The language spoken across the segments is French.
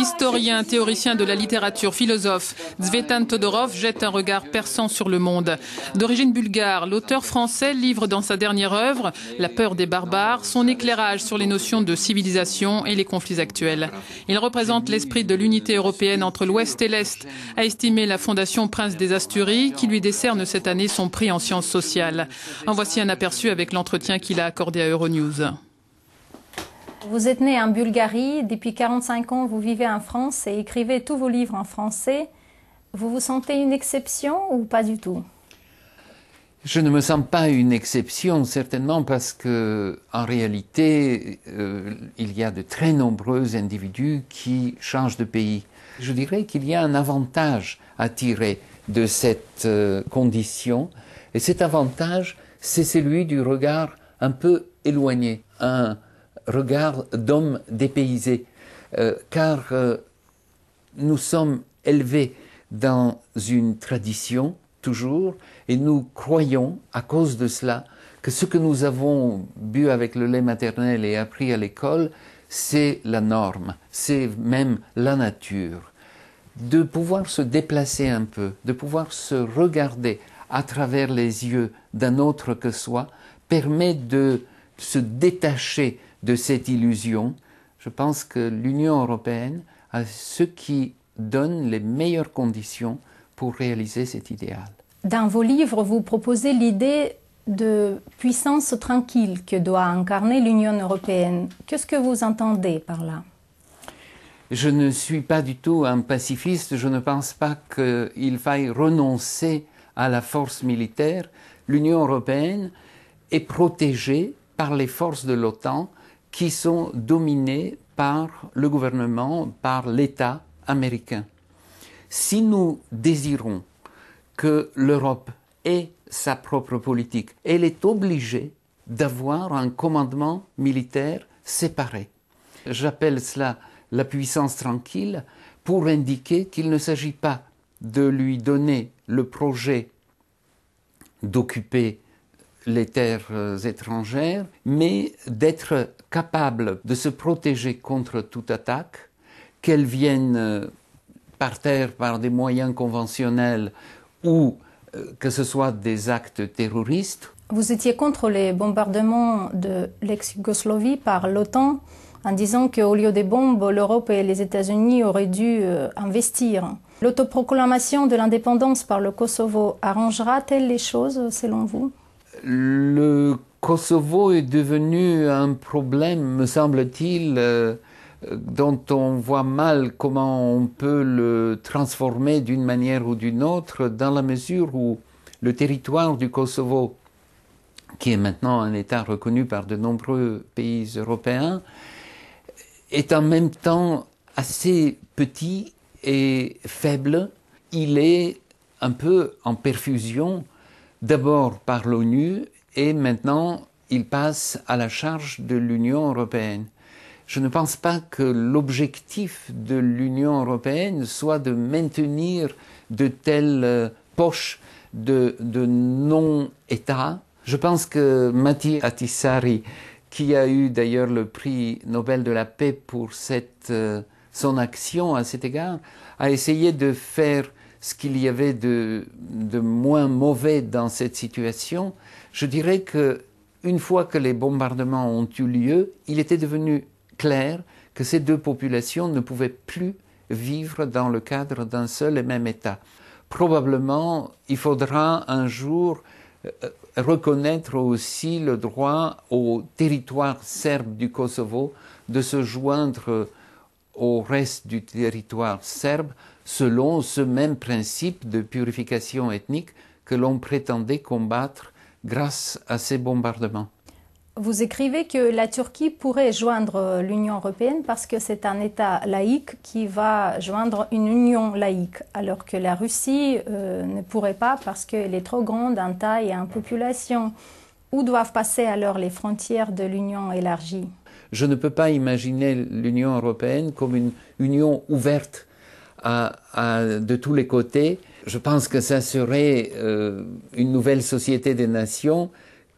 Historien, théoricien de la littérature, philosophe, Zvetan Todorov jette un regard perçant sur le monde. D'origine bulgare, l'auteur français livre dans sa dernière œuvre, La peur des barbares, son éclairage sur les notions de civilisation et les conflits actuels. Il représente l'esprit de l'unité européenne entre l'Ouest et l'Est, a estimé la Fondation Prince des Asturies, qui lui décerne cette année son prix en sciences sociales. En voici un aperçu avec l'entretien qu'il a accordé à Euronews. Vous êtes né en Bulgarie, depuis 45 ans vous vivez en France et écrivez tous vos livres en français. Vous vous sentez une exception ou pas du tout Je ne me sens pas une exception certainement parce que en réalité euh, il y a de très nombreux individus qui changent de pays. Je dirais qu'il y a un avantage à tirer de cette euh, condition et cet avantage c'est celui du regard un peu éloigné. Un regard d'homme dépaysé, euh, car euh, nous sommes élevés dans une tradition toujours, et nous croyons, à cause de cela, que ce que nous avons bu avec le lait maternel et appris à l'école, c'est la norme, c'est même la nature. De pouvoir se déplacer un peu, de pouvoir se regarder à travers les yeux d'un autre que soi, permet de se détacher de cette illusion, je pense que l'Union européenne a ce qui donne les meilleures conditions pour réaliser cet idéal. Dans vos livres, vous proposez l'idée de puissance tranquille que doit incarner l'Union européenne. Qu'est-ce que vous entendez par là Je ne suis pas du tout un pacifiste. Je ne pense pas qu'il faille renoncer à la force militaire. L'Union européenne est protégée par les forces de l'OTAN qui sont dominés par le gouvernement, par l'État américain. Si nous désirons que l'Europe ait sa propre politique, elle est obligée d'avoir un commandement militaire séparé. J'appelle cela la puissance tranquille pour indiquer qu'il ne s'agit pas de lui donner le projet d'occuper les terres euh, étrangères, mais d'être capable de se protéger contre toute attaque, qu'elle vienne euh, par terre par des moyens conventionnels ou euh, que ce soit des actes terroristes. Vous étiez contre les bombardements de l'ex-Yougoslavie par l'OTAN en disant qu'au lieu des bombes, l'Europe et les États-Unis auraient dû investir. L'autoproclamation de l'indépendance par le Kosovo arrangera-t-elle les choses selon vous le Kosovo est devenu un problème, me semble-t-il, euh, dont on voit mal comment on peut le transformer d'une manière ou d'une autre, dans la mesure où le territoire du Kosovo, qui est maintenant un État reconnu par de nombreux pays européens, est en même temps assez petit et faible. Il est un peu en perfusion d'abord par l'ONU et maintenant il passe à la charge de l'Union européenne. Je ne pense pas que l'objectif de l'Union européenne soit de maintenir de telles euh, poches de, non états Je pense que Mathieu Atissari, qui a eu d'ailleurs le prix Nobel de la paix pour cette, euh, son action à cet égard, a essayé de faire ce qu'il y avait de, moins mauvais dans cette situation, je dirais que une fois que les bombardements ont eu lieu, il était devenu clair que ces deux populations ne pouvaient plus vivre dans le cadre d'un seul et même État. Probablement, il faudra un jour euh, reconnaître aussi le droit au territoire serbe du Kosovo de se joindre au reste du territoire serbe selon ce même principe de purification ethnique que l'on prétendait combattre grâce à ces bombardements. Vous écrivez que la Turquie pourrait joindre l'Union européenne parce que c'est un État laïque qui va joindre une union laïque, alors que la Russie euh, ne pourrait pas parce qu'elle est trop grande en taille et en population. Où doivent passer alors les frontières de l'Union élargie Je ne peux pas imaginer l'Union européenne comme une union ouverte de tous les côtés. Je pense que ça serait euh, une nouvelle société des nations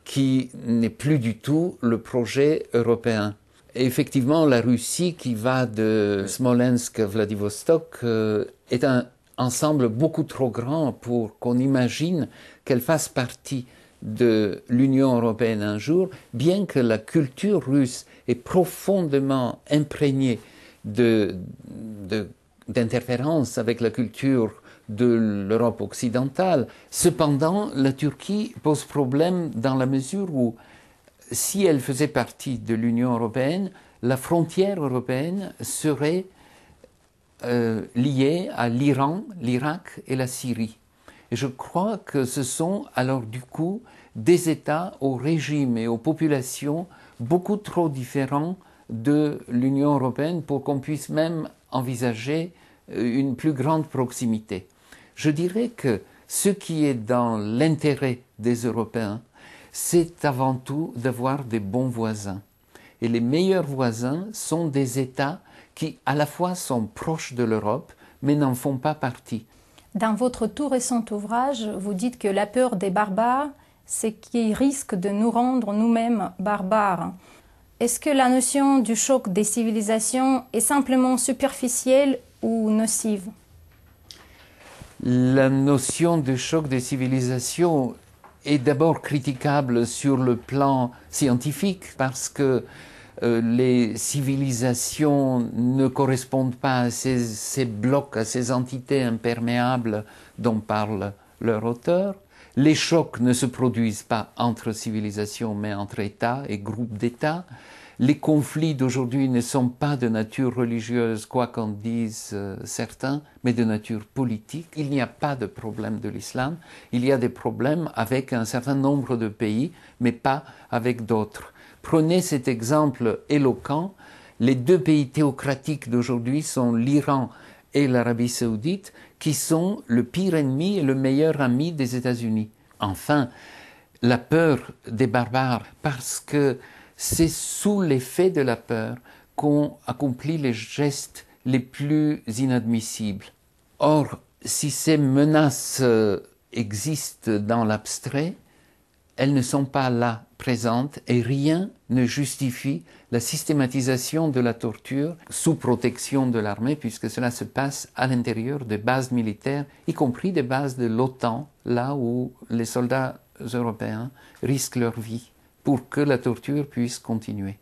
qui n'est plus du tout le projet européen. effectivement, la Russie qui va de Smolensk à Vladivostok euh, est un ensemble beaucoup trop grand pour qu'on imagine qu'elle fasse partie de l'Union européenne un jour, bien que la culture russe est profondément imprégnée de d'interférence avec la culture de l'Europe occidentale. Cependant, la Turquie pose problème dans la mesure où, si elle faisait partie de l'Union européenne, la frontière européenne serait euh, liée à l'Iran, l'Irak et la Syrie. Et je crois que ce sont alors du coup des États au régime et aux populations beaucoup trop différents de l'Union européenne pour qu'on puisse même envisager euh, une plus grande proximité. Je dirais que ce qui est dans l'intérêt des Européens, c'est avant tout d'avoir des bons voisins. Et les meilleurs voisins sont des États qui à la fois sont proches de l'Europe, mais n'en font pas partie. Dans votre tout récent ouvrage, vous dites que la peur des barbares, c'est qu'ils risquent de nous rendre nous-mêmes barbares. Est-ce que la notion du choc des civilisations est simplement superficielle ou nocive La notion du choc des civilisations est d'abord critiquable sur le plan scientifique parce que euh, les civilisations ne correspondent pas à ces, ces blocs, à ces entités imperméables dont parle leur auteur les chocs ne se produisent pas entre civilisations, mais entre États et groupes d'États. Les conflits d'aujourd'hui ne sont pas de nature religieuse, quoi qu'en disent euh, certains, mais de nature politique. Il n'y a pas de problème de l'islam. Il y a des problèmes avec un certain nombre de pays, mais pas avec d'autres. Prenez cet exemple éloquent. Les deux pays théocratiques d'aujourd'hui sont l'Iran et l'Arabie saoudite qui sont le pire ennemi et le meilleur ami des États-Unis. Enfin, la peur des barbares, parce que c'est sous l'effet de la peur qu'on accomplit les gestes les plus inadmissibles. Or, si ces menaces euh, existent dans l'abstrait, elles ne sont pas là présentes et rien ne justifie la systématisation de la torture sous protection de l'armée puisque cela se passe à l'intérieur des bases militaires, y compris des bases de l'OTAN, là où les soldats européens risquent leur vie pour que la torture puisse continuer.